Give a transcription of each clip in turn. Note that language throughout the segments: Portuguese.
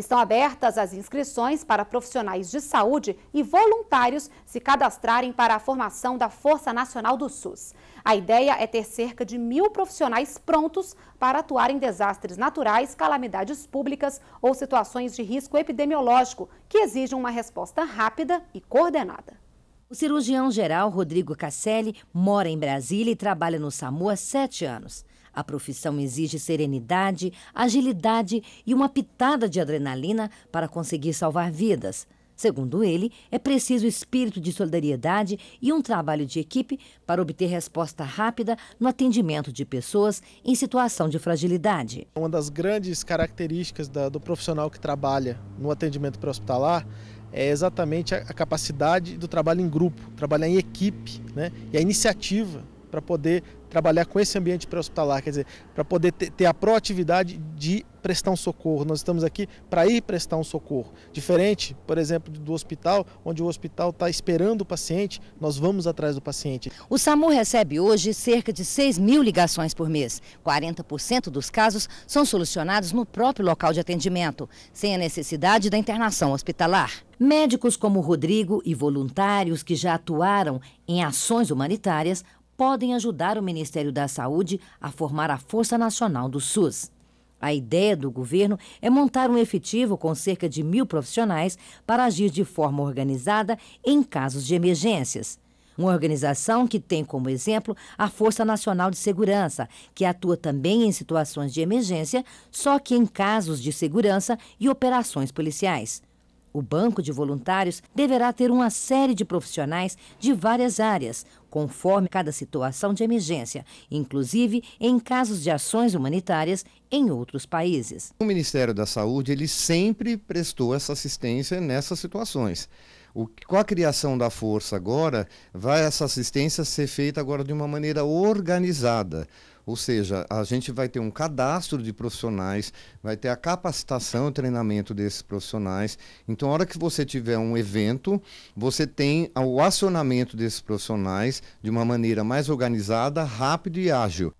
Estão abertas as inscrições para profissionais de saúde e voluntários se cadastrarem para a formação da Força Nacional do SUS. A ideia é ter cerca de mil profissionais prontos para atuar em desastres naturais, calamidades públicas ou situações de risco epidemiológico que exijam uma resposta rápida e coordenada. O cirurgião-geral Rodrigo Casselli mora em Brasília e trabalha no SAMU há sete anos. A profissão exige serenidade, agilidade e uma pitada de adrenalina para conseguir salvar vidas. Segundo ele, é preciso espírito de solidariedade e um trabalho de equipe para obter resposta rápida no atendimento de pessoas em situação de fragilidade. Uma das grandes características da, do profissional que trabalha no atendimento pré-hospitalar é exatamente a, a capacidade do trabalho em grupo, trabalhar em equipe né, e a iniciativa para poder trabalhar com esse ambiente pré-hospitalar, quer dizer, para poder ter, a proatividade de prestar um socorro. Nós estamos aqui para ir prestar um socorro. Diferente, por exemplo, do hospital, onde o hospital está esperando o paciente, nós vamos atrás do paciente. O SAMU recebe hoje cerca de 6 mil ligações por mês. 40% dos casos são solucionados no próprio local de atendimento, sem a necessidade da internação hospitalar. Médicos como Rodrigo e voluntários que já atuaram em ações humanitárias podem ajudar o Ministério da Saúde a formar a Força Nacional do SUS. A ideia do governo é montar um efetivo com cerca de mil profissionais para agir de forma organizada em casos de emergências. Uma organização que tem como exemplo a Força Nacional de Segurança, que atua também em situações de emergência, só que em casos de segurança e operações policiais. O banco de voluntários deverá ter uma série de profissionais de várias áreas, conforme cada situação de emergência, inclusive em casos de ações humanitárias em outros países. O Ministério da Saúde ele sempre prestou essa assistência nessas situações. O, com a criação da força agora, vai essa assistência ser feita agora de uma maneira organizada. Ou seja, a gente vai ter um cadastro de profissionais, vai ter a capacitação e treinamento desses profissionais. Então, a hora que você tiver um evento, você tem o acionamento desses profissionais de uma maneira mais organizada, rápida e ágil.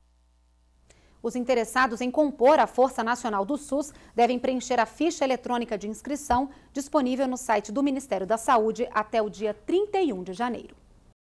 Os interessados em compor a Força Nacional do SUS devem preencher a ficha eletrônica de inscrição disponível no site do Ministério da Saúde até o dia 31 de janeiro.